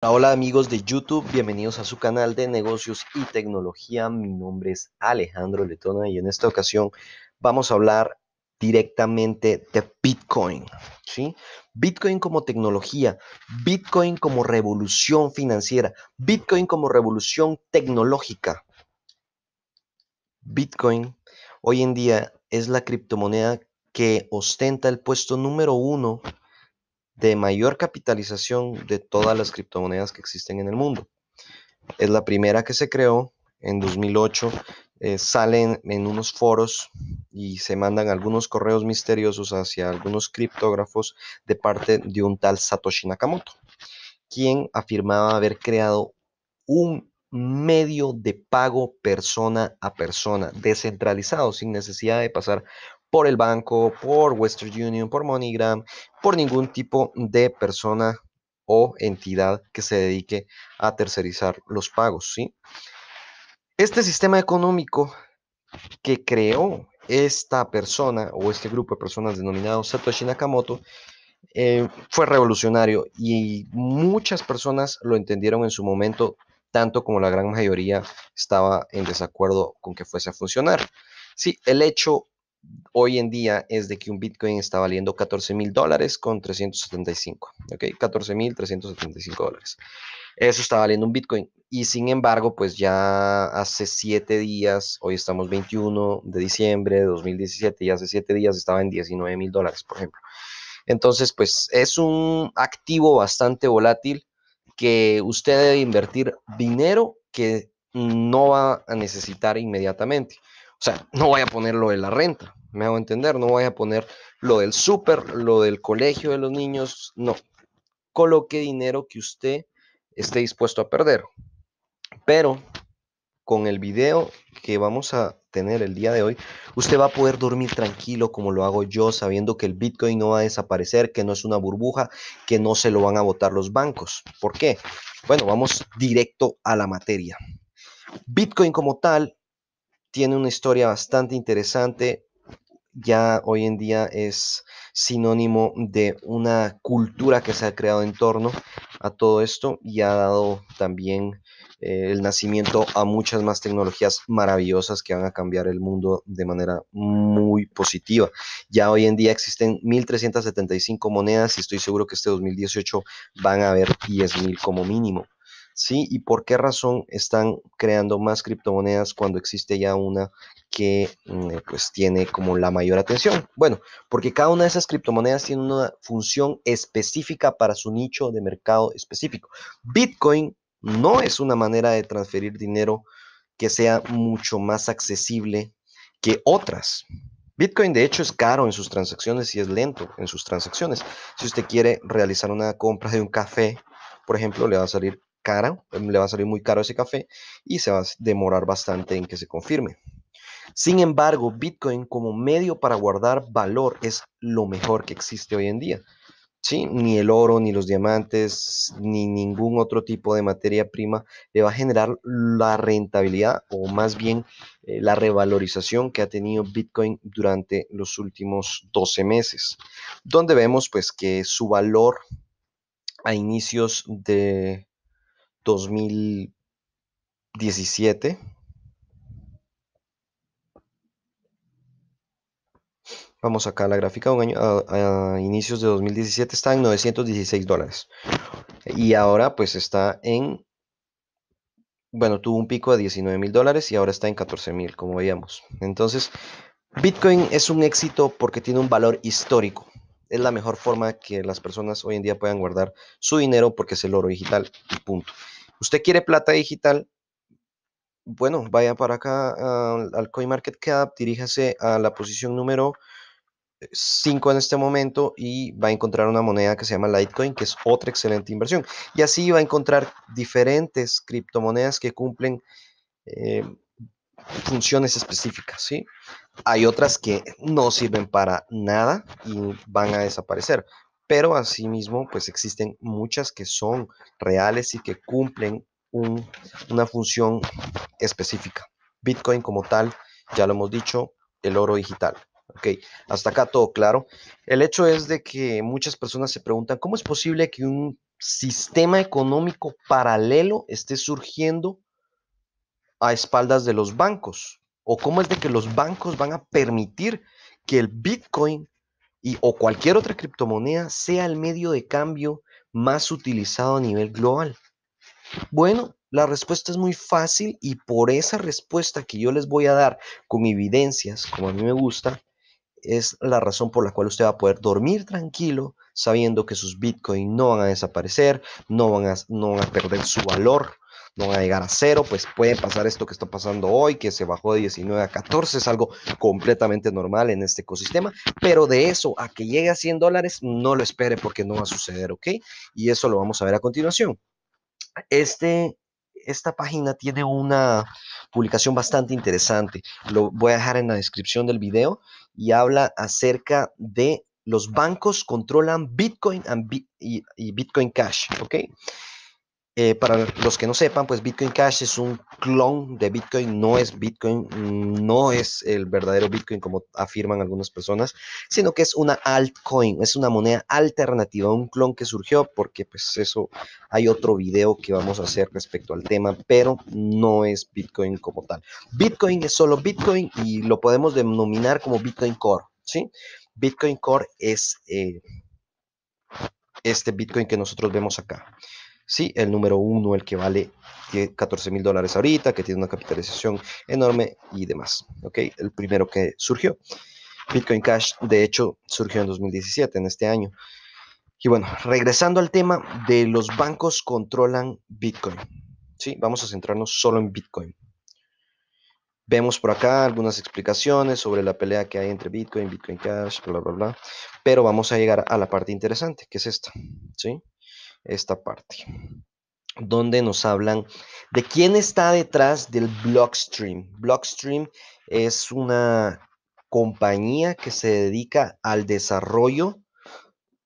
Hola amigos de YouTube, bienvenidos a su canal de negocios y tecnología. Mi nombre es Alejandro Letona y en esta ocasión vamos a hablar directamente de Bitcoin. Bitcoin como tecnología, Bitcoin como revolución financiera, Bitcoin como revolución tecnológica. Bitcoin hoy en día es la criptomoneda que ostenta el puesto número uno de mayor capitalización de todas las criptomonedas que existen en el mundo. Es la primera que se creó en 2008, eh, salen en unos foros y se mandan algunos correos misteriosos hacia algunos criptógrafos de parte de un tal Satoshi Nakamoto, quien afirmaba haber creado un medio de pago persona a persona, descentralizado, sin necesidad de pasar por el banco, por Western Union, por MoneyGram, por ningún tipo de persona o entidad que se dedique a tercerizar los pagos, ¿sí? Este sistema económico que creó esta persona o este grupo de personas denominado Satoshi Nakamoto eh, fue revolucionario y muchas personas lo entendieron en su momento, tanto como la gran mayoría estaba en desacuerdo con que fuese a funcionar. Sí, el hecho hoy en día es de que un Bitcoin está valiendo 14 mil dólares con 375, ¿ok? 14 mil dólares. Eso está valiendo un Bitcoin. Y sin embargo, pues ya hace 7 días, hoy estamos 21 de diciembre de 2017, y hace 7 días estaba en $19,000, mil dólares, por ejemplo. Entonces, pues es un activo bastante volátil que usted debe invertir dinero que no va a necesitar inmediatamente. O sea, no voy a poner lo de la renta, me hago entender, no voy a poner lo del súper, lo del colegio de los niños, no. Coloque dinero que usted esté dispuesto a perder. Pero con el video que vamos a tener el día de hoy, usted va a poder dormir tranquilo como lo hago yo, sabiendo que el Bitcoin no va a desaparecer, que no es una burbuja, que no se lo van a votar los bancos. ¿Por qué? Bueno, vamos directo a la materia. Bitcoin como tal tiene una historia bastante interesante. Ya hoy en día es sinónimo de una cultura que se ha creado en torno a todo esto y ha dado también eh, el nacimiento a muchas más tecnologías maravillosas que van a cambiar el mundo de manera muy positiva. Ya hoy en día existen 1.375 monedas y estoy seguro que este 2018 van a haber 10.000 como mínimo. ¿sí? ¿Y por qué razón están creando más criptomonedas cuando existe ya una que mm, eh, pues tiene como la mayor atención? Bueno, porque cada una de esas criptomonedas tiene una función específica para su nicho de mercado específico. Bitcoin no es una manera de transferir dinero que sea mucho más accesible que otras. Bitcoin de hecho es caro en sus transacciones y es lento en sus transacciones. Si usted quiere realizar una compra de un café, por ejemplo, le va a salir cara, em, le va a salir muy caro ese café y se va a demorar bastante en que se confirme. Sin embargo, Bitcoin como medio para guardar valor es lo mejor que existe hoy en día. ¿sí? Ni el oro, ni los diamantes, ni ningún otro tipo de materia prima le va a generar la rentabilidad o más bien eh, la revalorización que ha tenido Bitcoin durante los últimos 12 meses, donde vemos pues que su valor a inicios de 2017. Vamos acá a la gráfica, un año, a, inicios de 2017 está en 916 dólares. Y ahora pues está en, bueno, tuvo un pico de 19 mil dólares y ahora está en 14 mil, como veíamos. Entonces, Bitcoin es un éxito porque tiene un valor histórico es la mejor forma que las personas hoy en día puedan guardar su dinero porque es el oro digital y punto. ¿Usted quiere plata digital? Bueno, vaya para acá al CoinMarketCap, diríjase a la posición número 5 en este momento y va a encontrar una moneda que se llama Litecoin, que es otra excelente inversión. Y así va a encontrar diferentes criptomonedas que cumplen eh, funciones específicas, ¿sí? Hay otras que no sirven para nada y van a desaparecer, pero asimismo, pues existen muchas que son reales y que cumplen una función específica. Bitcoin como tal, ya lo hemos dicho, el oro digital. Ok, hasta acá todo claro. El hecho es de que muchas personas se preguntan, ¿cómo es posible que un sistema económico paralelo esté surgiendo a espaldas de los bancos? ¿O cómo es de que los bancos van a permitir que el Bitcoin y, o cualquier otra criptomoneda sea el medio de cambio más utilizado a nivel global? Bueno, la respuesta es muy fácil y por esa respuesta que yo les voy a dar con evidencias, como a mí me gusta, es la razón por la cual usted va a poder dormir tranquilo sabiendo que sus bitcoins no van a desaparecer, no van no van a perder su valor, no va a llegar a cero, pues puede pasar esto que está pasando hoy, que se bajó de 19 a 14, es algo completamente normal en este ecosistema, pero de eso a que llegue a 100 dólares, no lo espere porque no va a suceder, ¿ok? Y eso lo vamos a ver a continuación. Este, esta página tiene una publicación bastante interesante, lo voy a dejar en la descripción del video y habla acerca de los bancos controlan Bitcoin y Bitcoin Cash, ¿ok? Eh, para los que no sepan, pues Bitcoin Cash es un clon de Bitcoin, no es Bitcoin, no es el verdadero Bitcoin como afirman algunas personas, sino que es una altcoin, es una moneda alternativa, un clon que surgió porque pues eso hay otro video que vamos a hacer respecto al tema, pero no es Bitcoin como tal. Bitcoin es solo Bitcoin y lo podemos denominar como Bitcoin Core, ¿sí? Bitcoin Core es eh, este Bitcoin que nosotros vemos acá. Sí, el número uno, el que vale 14 mil dólares ahorita, que tiene una capitalización enorme y demás. ¿Ok? El primero que surgió. Bitcoin Cash, de hecho, surgió en 2017, en este año. Y bueno, regresando al tema de los bancos controlan Bitcoin. Sí, vamos a centrarnos solo en Bitcoin. Vemos por acá algunas explicaciones sobre la pelea que hay entre Bitcoin, Bitcoin Cash, bla, bla, bla. Pero vamos a llegar a la parte interesante, que es esta. ¿sí? esta parte, donde nos hablan de quién está detrás del Blockstream. Blockstream es una compañía que se dedica al desarrollo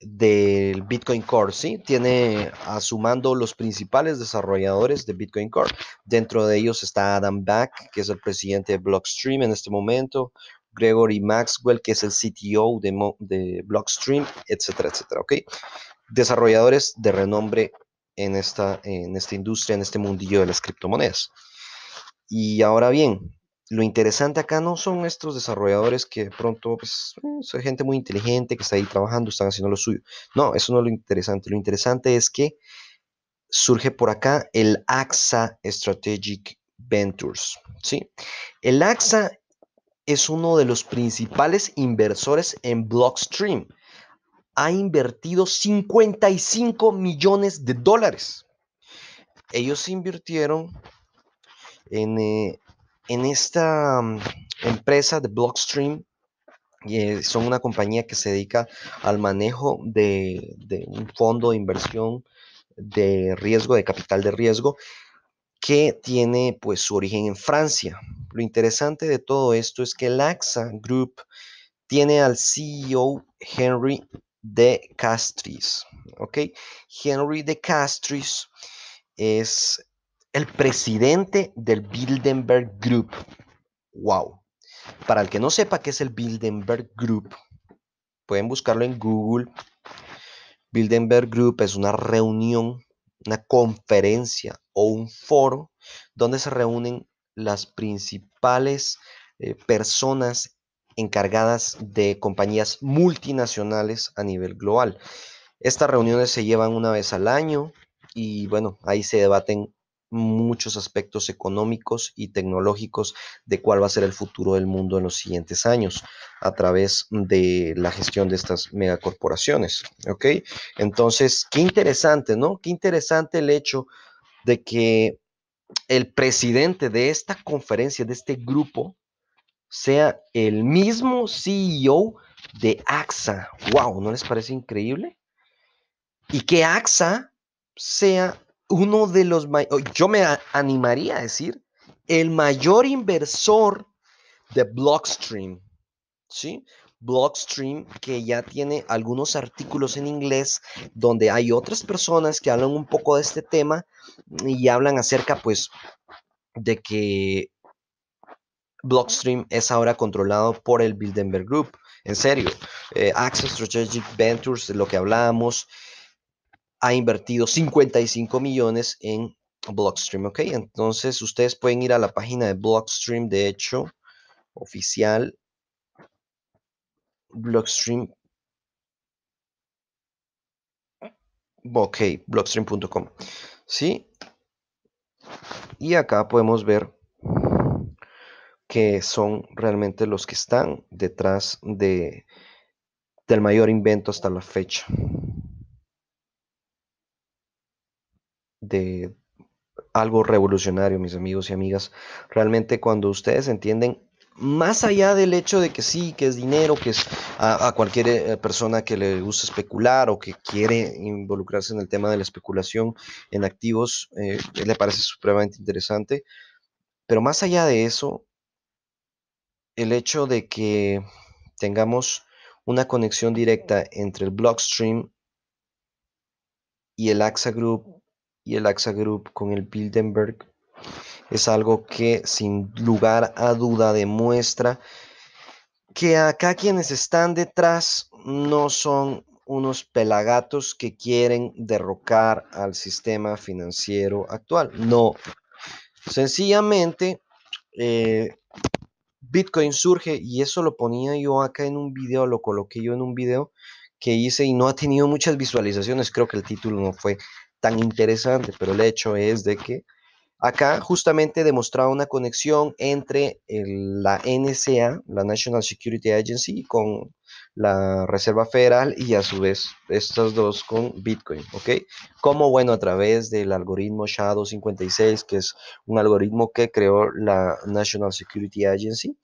del Bitcoin Core, ¿sí? Tiene a su mando los principales desarrolladores de Bitcoin Core. Dentro de ellos está Adam Back, que es el presidente de Blockstream en este momento, Gregory Maxwell, que es el CTO de, de Blockstream, etcétera, etcétera, ¿ok? desarrolladores de renombre en esta, en esta industria, en este mundillo de las criptomonedas. Y ahora bien, lo interesante acá no son estos desarrolladores que de pronto pues, mm, son gente muy inteligente que está ahí trabajando, están haciendo lo suyo. No, eso no es lo interesante. Lo interesante es que surge por acá el AXA Strategic Ventures. ¿sí? El AXA es uno de los principales inversores en Blockstream, ha invertido 55 millones de dólares. Ellos invirtieron en, eh, en esta mm, empresa de Blockstream. y eh, son una compañía que se dedica al manejo de, un fondo de inversión de riesgo, de capital de riesgo, que tiene pues su origen en Francia. Lo interesante de todo esto es que el AXA Group tiene al CEO Henry de Castries. ¿Ok? Henry de Castries es el presidente del bildenberg Group. ¡Wow! Para el que no sepa qué es el bildenberg Group, pueden buscarlo en Google. bildenberg Group es una reunión, una conferencia o un foro donde se reúnen las principales eh, personas encargadas de compañías multinacionales a nivel global. Estas reuniones se llevan una vez al año y bueno, ahí se debaten muchos aspectos económicos y tecnológicos de cuál va a ser el futuro del mundo en los siguientes años a través de la gestión de estas megacorporaciones. ¿Ok? Entonces, qué interesante, ¿no? Qué interesante el hecho de que el presidente de esta conferencia, de este grupo, sea el mismo CEO de AXA. ¡Wow! ¿No les parece increíble? Y que AXA sea uno de los yo me animaría a decir, el mayor inversor de Blockstream. ¿Sí? Blockstream, que ya tiene algunos artículos en inglés donde hay otras personas que hablan un poco de este tema y hablan acerca, pues, de que Blockstream es ahora controlado por el Bildenberg Group. En serio, eh, Access Strategic Ventures, de lo que hablábamos, ha invertido 55 millones en Blockstream, ¿ok? Entonces ustedes pueden ir a la página de Blockstream, de hecho, oficial, Blockstream. Ok, blockstream.com. Sí. Y acá podemos ver que son realmente los que están detrás de, del mayor invento hasta la fecha de algo revolucionario, mis amigos y amigas. Realmente cuando ustedes entienden, más allá del hecho de que sí, que es dinero, que es a, cualquier eh, persona que le gusta especular o que quiere involucrarse en el tema de la especulación en activos, eh, le parece supremamente interesante. Pero más allá de eso, el hecho de que tengamos una conexión directa entre el Blockstream y el AXA Group y el AXA Group con el Bildenberg es algo que sin lugar a duda demuestra que acá quienes están detrás no son unos pelagatos que quieren derrocar al sistema financiero actual. No, sencillamente eh, Bitcoin surge y eso lo ponía yo acá en un video, lo coloqué yo en un video que hice y no ha tenido muchas visualizaciones, creo que el título no fue tan interesante, pero el hecho es de que acá justamente demostraba una conexión entre la NSA, la National Security Agency, con la Reserva Federal y a su vez estas dos con Bitcoin, ¿ok? Como bueno, a través del algoritmo SHA-256, que es un algoritmo que creó la National Security Agency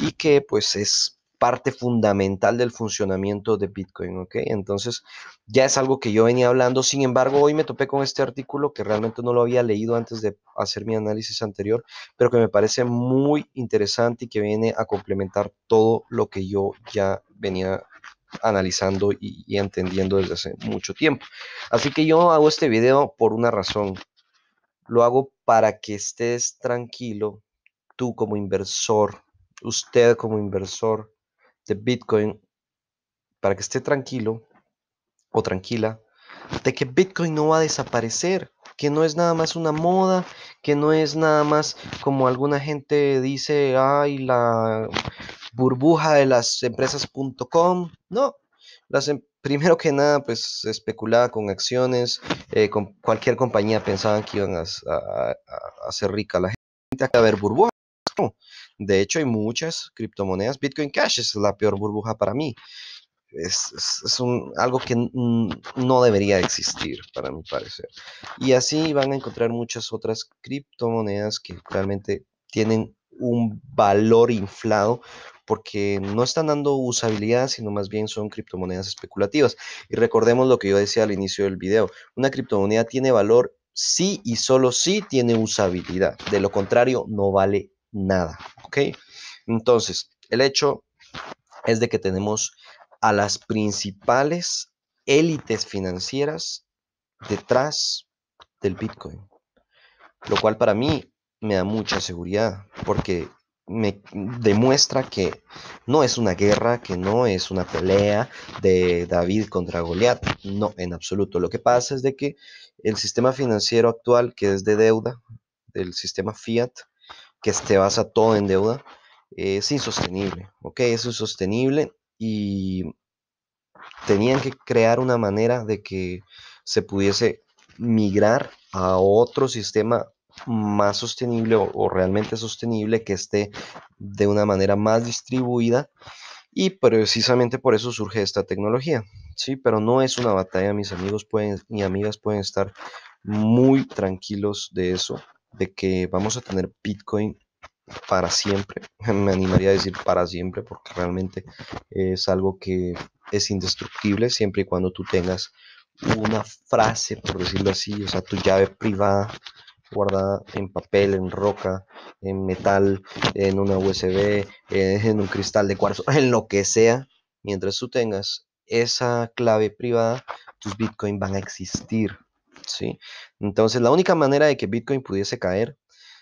y que pues es parte fundamental del funcionamiento de Bitcoin, ¿ok? Entonces, ya es algo que yo venía hablando, sin embargo, hoy me topé con este artículo que realmente no lo había leído antes de hacer mi análisis anterior, pero que me parece muy interesante y que viene a complementar todo lo que yo ya venía analizando y, y entendiendo desde hace mucho tiempo. Así que yo hago este video por una razón. Lo hago para que estés tranquilo, tú como inversor, usted como inversor, de Bitcoin para que esté tranquilo o tranquila de que Bitcoin no va a desaparecer, que no es nada más una moda, que no es nada más como alguna gente dice, ay, la burbuja de las empresas.com. No, las em, primero que nada, pues especulaba con acciones, eh, con cualquier compañía pensaban que iban a, hacer rica la gente, a haber burbuja de hecho, hay muchas criptomonedas. Bitcoin Cash es la peor burbuja para mí. Es, algo que no debería existir, para mi parecer. Y así van a encontrar muchas otras criptomonedas que realmente tienen un valor inflado porque no están dando usabilidad, sino más bien son criptomonedas especulativas. Y recordemos lo que yo decía al inicio del video, una criptomoneda tiene valor si y solo si tiene usabilidad, de lo contrario no vale nada, ¿ok? Entonces, el hecho es de que tenemos a las principales élites financieras detrás del Bitcoin, lo cual para mí me da mucha seguridad porque me demuestra que no es una guerra, que no es una pelea de David contra Goliat, no, en absoluto. Lo que pasa es de que el sistema financiero actual, que es de deuda, del sistema fiat, que esté basa todo en deuda, es insostenible, ¿ok? Es sostenible y tenían que crear una manera de que se pudiese migrar a otro sistema más sostenible o, realmente sostenible que esté de una manera más distribuida y precisamente por eso surge esta tecnología sí pero no es una batalla mis amigos pueden y amigas pueden estar muy tranquilos de eso de que vamos a tener Bitcoin para siempre. Me animaría a decir para siempre porque realmente es algo que es indestructible siempre y cuando tú tengas una frase, por decirlo así, o sea, tu llave privada guardada en papel, en roca, en metal, en una USB, eh, en un cristal de cuarzo, en lo que sea. Mientras tú tengas esa clave privada, tus bitcoins van a existir. Entonces, la única manera de que Bitcoin pudiese caer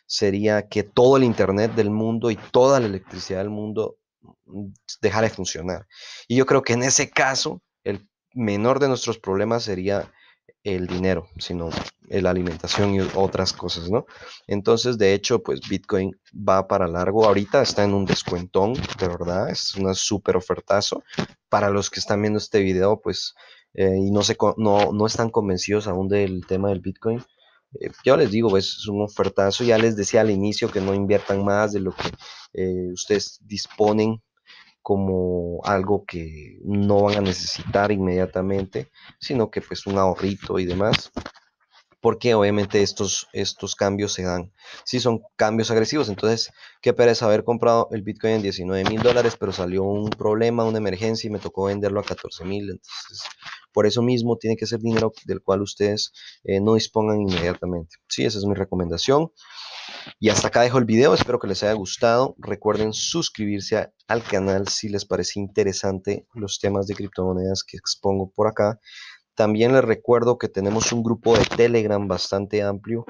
sería que todo el Internet del mundo y toda la electricidad del mundo mm, dejara de funcionar. Y yo creo que en ese caso, el menor de nuestros problemas sería el dinero, sino la alimentación y otras cosas, ¿no? Entonces, de hecho, pues Bitcoin va para largo. Ahorita está en un descuentón, de verdad, es una súper ofertazo. Para los que están viendo este video, pues eh, y no, se, no, no están convencidos aún del tema del Bitcoin, eh, yo les digo, pues, es, un ofertazo. Ya les decía al inicio que no inviertan más de lo que eh, ustedes disponen como algo que no van a necesitar inmediatamente, sino que pues un ahorrito y demás porque obviamente estos, estos cambios se dan. Si sí, son cambios agresivos, entonces qué pereza haber comprado el Bitcoin en 19 mil dólares, pero salió un problema, una emergencia y me tocó venderlo a 14 mil. Entonces, por eso mismo tiene que ser dinero del cual ustedes eh, no dispongan inmediatamente. Sí, esa es mi recomendación. Y hasta acá dejo el video, espero que les haya gustado. Recuerden suscribirse al canal si les parece interesante los temas de criptomonedas que expongo por acá. También les recuerdo que tenemos un grupo de Telegram bastante amplio,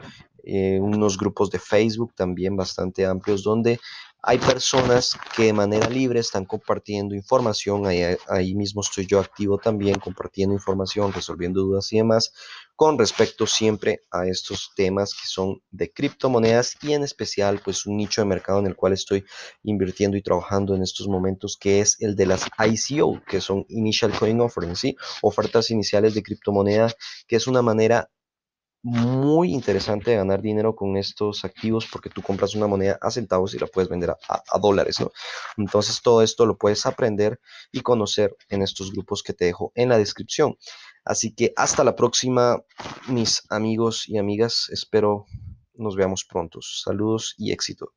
eh, unos grupos de Facebook también bastante amplios, donde hay personas que de manera libre están compartiendo información, ahí mismo estoy yo activo también compartiendo información, resolviendo dudas y demás, con respecto siempre a estos temas que son de criptomonedas y en especial pues un nicho de mercado en el cual estoy invirtiendo y trabajando en estos momentos que es el de las ICO, que son Initial Coin Offering, ¿sí? ofertas iniciales de criptomonedas, que es una manera muy interesante de ganar dinero con estos activos porque tú compras una moneda a centavos y la puedes vender a, dólares, Entonces todo esto lo puedes aprender y conocer en estos grupos que te dejo en la descripción. Así que hasta la próxima, mis amigos y amigas. Espero nos veamos pronto. Saludos y éxito.